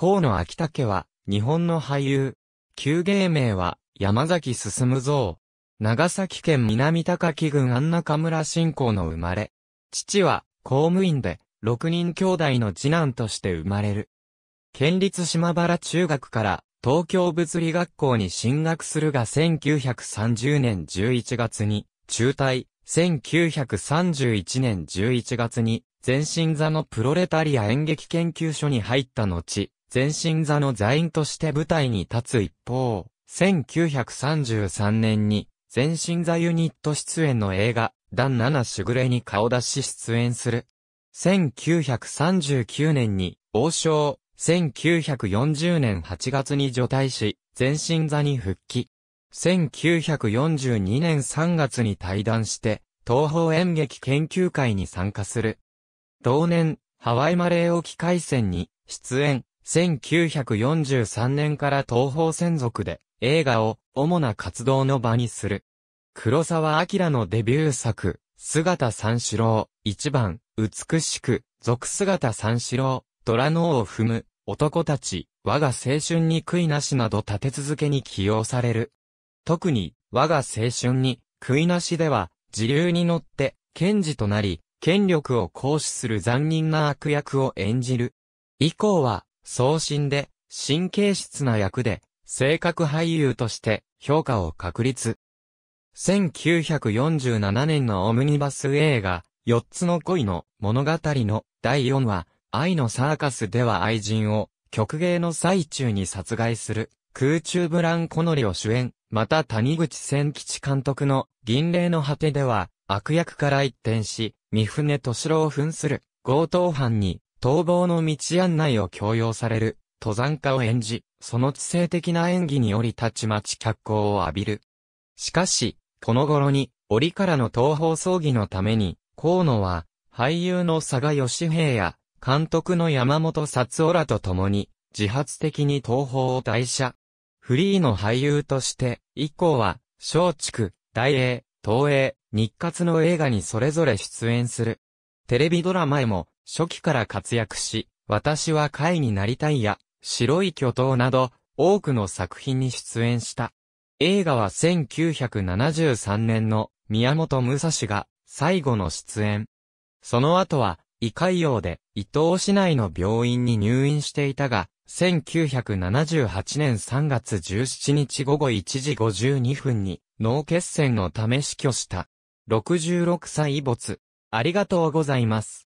河野秋武は、日本の俳優。旧芸名は、山崎進像。長崎県南高木郡安中村新港の生まれ。父は、公務員で、6人兄弟の次男として生まれる。県立島原中学から東京物理学校に進学するが1930年11月に中退、1931年11月に全身座のプロレタリア演劇研究所に入った後、前身座の座員として舞台に立つ一方、1933年に前身座ユニット出演の映画、ダン・ナナ・シュグレに顔出し出演する。1939年に王将、1940年8月に除隊し、前身座に復帰。1942年3月に退団して、東方演劇研究会に参加する。同年、ハワイマレー沖海戦に出演、1943年から東方専属で映画を主な活動の場にする。黒沢明のデビュー作、姿三四郎、一番、美しく、俗姿三四郎、虎のーを踏む、男たち、我が青春に悔いなしなど立て続けに起用される。特に、我が青春に悔いなしでは、自流に乗って、賢治となり、権力を行使する残忍な悪役を演じる。以降は、送信で、神経質な役で、性格俳優として評価を確立。1947年のオムニバス映画、四つの恋の物語の第四話、愛のサーカスでは愛人を曲芸の最中に殺害する空中ブランコノリを主演、また谷口千吉監督の銀霊の果てでは悪役から一転し、三船敏郎を扮する強盗犯に逃亡の道案内を強要される、登山家を演じ、その知性的な演技によりたちまち脚光を浴びる。しかし、この頃に、折からの東方葬儀のために、河野は、俳優の佐賀義平や、監督の山本札夫らと共に、自発的に東方を退社。フリーの俳優として、以降は、松竹、大英、東映、日活の映画にそれぞれ出演する。テレビドラマへも、初期から活躍し、私は会になりたいや、白い巨頭など、多くの作品に出演した。映画は1973年の宮本武蔵が最後の出演。その後は、胃潰瘍で伊東市内の病院に入院していたが、1978年3月17日午後1時52分に脳血栓のため死去した。66歳没。ありがとうございます。